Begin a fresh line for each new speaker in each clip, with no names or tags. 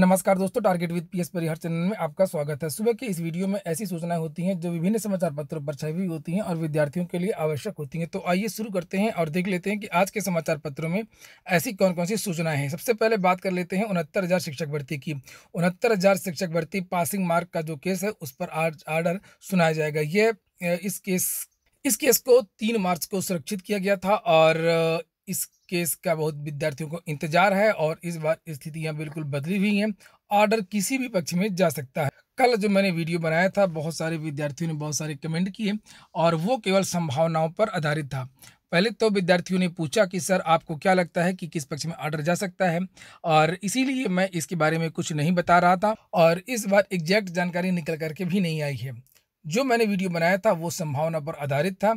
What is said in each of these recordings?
नमस्कार दोस्तों target with PS Parihar channel में आपका स्वागत है सुबह के इस वीडियो में ऐसी सूचनाएं होती हैं जो विभिन्न समाचार पत्रों पर छाई हुई होती हैं और विद्यार्थियों के लिए आवश्यक होती हैं तो आइए शुरू करते हैं और देख लेते हैं कि आज के समाचार पत्रों में ऐसी कौन कौन सी सूचनाएं हैं सबसे पहले बात कर लेते हैं उनहत्तर शिक्षक भर्ती की उनहत्तर शिक्षक भर्ती पासिंग मार्क का जो केस है उस पर आज आर्डर सुनाया जाएगा ये इस केस इस केस को तीन मार्च को सुरक्षित किया गया था और इस केस का बहुत विद्यार्थियों को इंतजार है और इस बार स्थितियां बिल्कुल बदली हुई हैं ऑर्डर किसी भी पक्ष में जा सकता है कल जो मैंने वीडियो बनाया था बहुत सारे विद्यार्थियों ने बहुत सारे कमेंट किए और वो केवल संभावनाओं पर आधारित था पहले तो विद्यार्थियों ने पूछा कि सर आपको क्या लगता है कि किस पक्ष में ऑर्डर जा सकता है और इसीलिए मैं इसके बारे में कुछ नहीं बता रहा था और इस बार एग्जैक्ट जानकारी निकल करके भी नहीं आई है जो मैंने वीडियो बनाया था वो संभावना पर आधारित था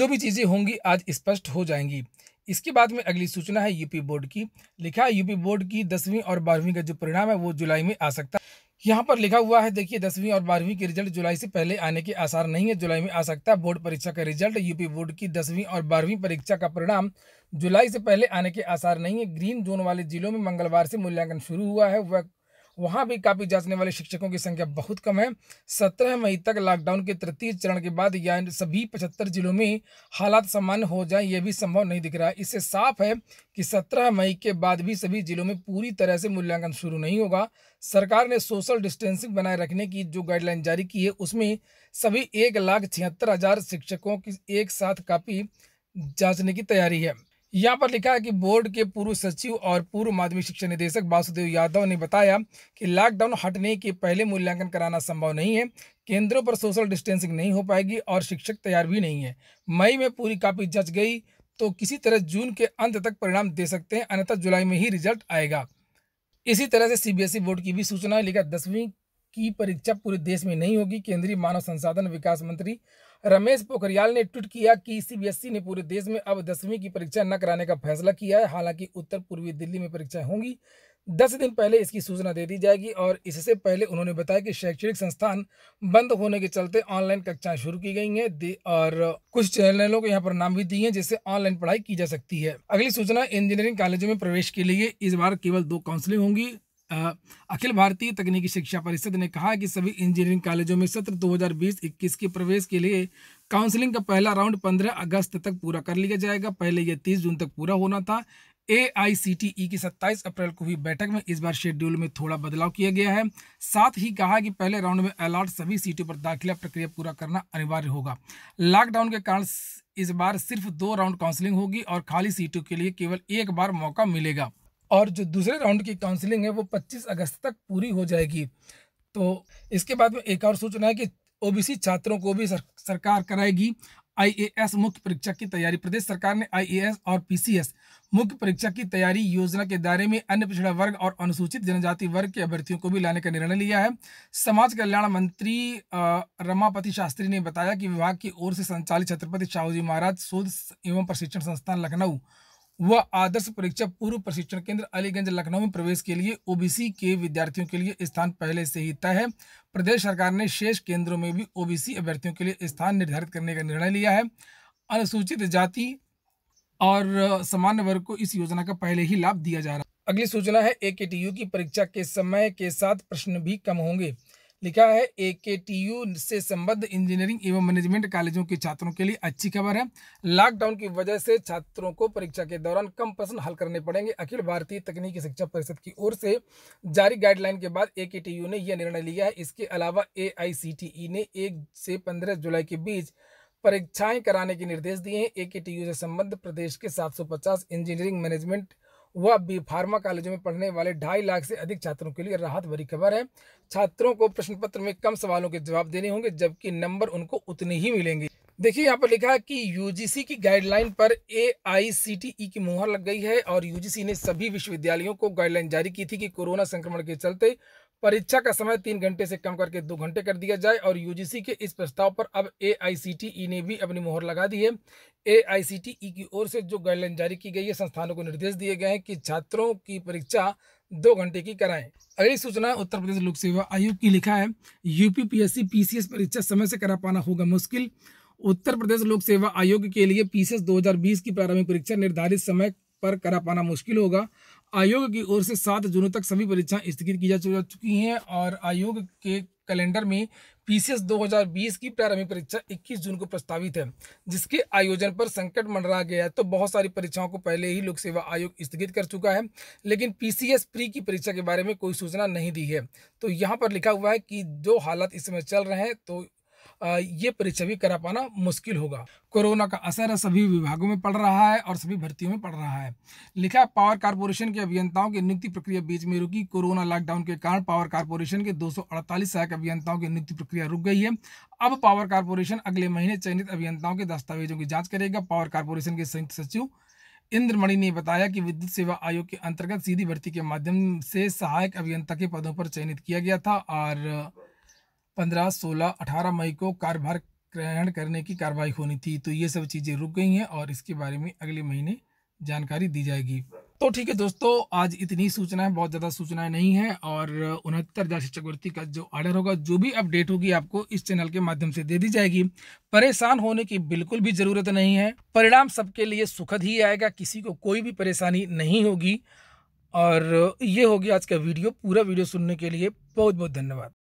जो भी चीज़ें होंगी आज स्पष्ट हो जाएंगी इसके बाद में अगली सूचना है यूपी बोर्ड की लिखा है यूपी बोर्ड की दसवीं और बारहवीं का जो परिणाम है वो जुलाई में आ सकता है यहाँ पर लिखा हुआ है देखिए दसवीं और बारहवीं के रिजल्ट जुलाई से पहले आने के आसार नहीं है जुलाई में आ सकता है बोर्ड परीक्षा का रिजल्ट यूपी बोर्ड की दसवीं और बारहवीं परीक्षा का परिणाम जुलाई से पहले आने के आसार नहीं है ग्रीन जोन वाले जिलों में मंगलवार से मूल्यांकन शुरू हुआ है वह वहाँ भी कापी जांचने वाले शिक्षकों की संख्या बहुत कम है सत्रह मई तक लॉकडाउन के तृतीय चरण के बाद या सभी पचहत्तर जिलों में हालात सामान्य हो जाए यह भी संभव नहीं दिख रहा है इससे साफ है कि सत्रह मई के बाद भी सभी जिलों में पूरी तरह से मूल्यांकन शुरू नहीं होगा सरकार ने सोशल डिस्टेंसिंग बनाए रखने की जो गाइडलाइन जारी की है उसमें सभी एक लाख छिहत्तर हज़ार शिक्षकों की एक साथ कापी जांचने की तैयारी है यहाँ पर लिखा है कि बोर्ड के पूर्व सचिव और पूर्व माध्यमिक शिक्षा निदेशक वासुदेव यादव ने बताया कि लॉकडाउन हटने के पहले मूल्यांकन कराना संभव नहीं है केंद्रों पर सोशल डिस्टेंसिंग नहीं हो पाएगी और शिक्षक तैयार भी नहीं है मई में पूरी कापी जच गई तो किसी तरह जून के अंत तक परिणाम दे सकते हैं अन्यथा जुलाई में ही रिजल्ट आएगा इसी तरह से सीबीएसई e बोर्ड की भी सूचना लिखा दसवीं की परीक्षा पूरे देश में नहीं होगी केंद्रीय मानव संसाधन विकास मंत्री रमेश पोखरियाल ने ट्वीट किया कि सीबीएसई ने पूरे देश में अब दसवीं की परीक्षा न कराने का फैसला किया है हालांकि उत्तर पूर्वी दिल्ली में परीक्षाएं होंगी दस दिन पहले इसकी सूचना दे दी जाएगी और इससे पहले उन्होंने बताया कि शैक्षणिक संस्थान बंद होने के चलते ऑनलाइन कक्षाएं शुरू की गई हैं और कुछ चैनलों को यहाँ पर नाम भी दिए हैं जिससे ऑनलाइन पढ़ाई की जा सकती है अगली सूचना इंजीनियरिंग कॉलेजों में प्रवेश के लिए इस बार केवल दो काउंसलिंग होंगी अखिल भारतीय तकनीकी शिक्षा परिषद ने कहा कि सभी इंजीनियरिंग कॉलेजों में सत्र 2020-21 के प्रवेश के लिए काउंसलिंग का पहला राउंड 15 अगस्त तक पूरा कर लिया जाएगा पहले यह 30 जून तक पूरा होना था ए आई सी टी ई की सत्ताईस अप्रैल को हुई बैठक में इस बार शेड्यूल में थोड़ा बदलाव किया गया है साथ ही कहा कि पहले राउंड में अलॉट सभी सीटों पर दाखिला प्रक्रिया पूरा करना अनिवार्य होगा लॉकडाउन के कारण इस बार सिर्फ दो राउंड काउंसलिंग होगी और खाली सीटों के लिए केवल एक बार मौका मिलेगा और जो दूसरे राउंड की काउंसलिंग है वो 25 अगस्त तक पूरी हो जाएगी तो इसके बाद में एक और सूचना है कि ओबीसी छात्रों को भी सरकार कराएगी आईएएस मुख्य परीक्षा की तैयारी प्रदेश सरकार ने आईएएस और पीसीएस मुख्य परीक्षा की तैयारी योजना के दायरे में अन्य पिछड़ा वर्ग और अनुसूचित जनजाति वर्ग के अभ्यर्थियों को भी लाने का निर्णय लिया है समाज कल्याण मंत्री रमापति शास्त्री ने बताया कि विभाग की ओर से संचालित छत्रपति शाहूजी महाराज शोध एवं प्रशिक्षण संस्थान लखनऊ व आदर्श परीक्षा पूर्व प्रशिक्षण केंद्र अलीगंज लखनऊ में प्रवेश के लिए ओबीसी के विद्यार्थियों के लिए स्थान पहले से ही तय है प्रदेश सरकार ने शेष केंद्रों में भी ओबीसी अभ्यर्थियों के लिए स्थान निर्धारित करने का निर्णय लिया है अनुसूचित जाति और सामान्य वर्ग को इस योजना का पहले ही लाभ दिया जा रहा है अगली सूचना है ए की परीक्षा के समय के साथ प्रश्न भी कम होंगे लिखा है ए के टी यू से संबद्ध इंजीनियरिंग एवं मैनेजमेंट कॉलेजों के छात्रों के लिए अच्छी खबर है लॉकडाउन की वजह से छात्रों को परीक्षा के दौरान कम प्रश्न हल करने पड़ेंगे अखिल भारतीय तकनीकी शिक्षा परिषद की ओर से जारी गाइडलाइन के बाद ए के टी यू ने यह निर्णय लिया है इसके अलावा ए आई सी टी ई ने एक से पंद्रह जुलाई के बीच परीक्षाएं कराने के निर्देश दिए हैं ए के टी यू से संबद्ध प्रदेश के सात सौ पचास इंजीनियरिंग मैनेजमेंट वह भी फार्मा कॉलेजों में पढ़ने वाले ढाई लाख से अधिक छात्रों के लिए राहत भरी खबर है छात्रों को प्रश्न पत्र में कम सवालों के जवाब देने होंगे जबकि नंबर उनको उतने ही मिलेंगे देखिए यहाँ पर लिखा है कि यूजीसी की गाइडलाइन पर ए आई सी टी ई की मुहर लग गई है और यूजीसी ने सभी विश्वविद्यालयों को गाइडलाइन जारी की थी कि कोरोना संक्रमण के चलते परीक्षा का समय तीन घंटे से कम करके दो घंटे कर दिया जाए और यूजीसी के इस प्रस्ताव पर अब ए e ने भी अपनी मोहर लगा दी है ए e की ओर से जो गाइडलाइन जारी की गई है संस्थानों को निर्देश दिए गए हैं कि छात्रों की परीक्षा दो घंटे की कराएं अगली सूचना उत्तर प्रदेश लोक सेवा आयोग की लिखा है यूपीपीएससी पीसीएस परीक्षा समय से करा पाना होगा मुश्किल उत्तर प्रदेश लोक सेवा आयोग के लिए पीसीएस 2020 की प्रारंभिक परीक्षा निर्धारित समय पर करा पाना मुश्किल होगा आयोग की ओर से सात जून तक सभी परीक्षाएं स्थगित की जा चुकी हैं और आयोग के कैलेंडर में पीसीएस 2020 की प्रारंभिक परीक्षा 21 जून को प्रस्तावित है जिसके आयोजन पर संकट मंडरा गया है तो बहुत सारी परीक्षाओं को पहले ही लोक सेवा आयोग स्थगित कर चुका है लेकिन पीसीएस प्री की परीक्षा के बारे में कोई सूचना नहीं दी है तो यहाँ पर लिखा हुआ है कि जो हालात इस समय चल रहे हैं तो ये परीक्षा भी करा पाना मुश्किल होगा कोरोना का असर सभी विभागों में पड़ रहा है और सभी भर्तियों में पड़ रहा है लिखा पावर कारपोरेशन के अभियंताओं की नियुक्ति प्रक्रिया बीच में रुकी कोरोना लॉकडाउन के कारण पावर कारपोरेशन के 248 सहायक अभियंताओं की नियुक्ति प्रक्रिया रुक गई है अब पावर कारपोरेशन अगले महीने चयनित अभियंताओं के दस्तावेजों की जाँच करेगा पावर कारपोरेशन के संयुक्त सचिव इंद्रमणि ने बताया कि विद्युत सेवा आयोग के अंतर्गत सीधी भर्ती के माध्यम से सहायक अभियंता के पदों पर चयनित किया गया था और पंद्रह सोलह अठारह मई को कार्यभार ग्रहण करने की कार्रवाई होनी थी तो ये सब चीज़ें रुक गई हैं और इसके बारे में अगले महीने जानकारी दी जाएगी तो ठीक है दोस्तों आज इतनी सूचनाएं बहुत ज़्यादा सूचनाएं नहीं है और उनहत्तर जाति चक्रवर्ती का जो ऑर्डर होगा जो भी अपडेट होगी आपको इस चैनल के माध्यम से दे दी जाएगी परेशान होने की बिल्कुल भी ज़रूरत नहीं है परिणाम सबके लिए सुखद ही आएगा किसी को कोई भी परेशानी नहीं होगी और ये होगी आज का वीडियो पूरा वीडियो सुनने के लिए बहुत बहुत धन्यवाद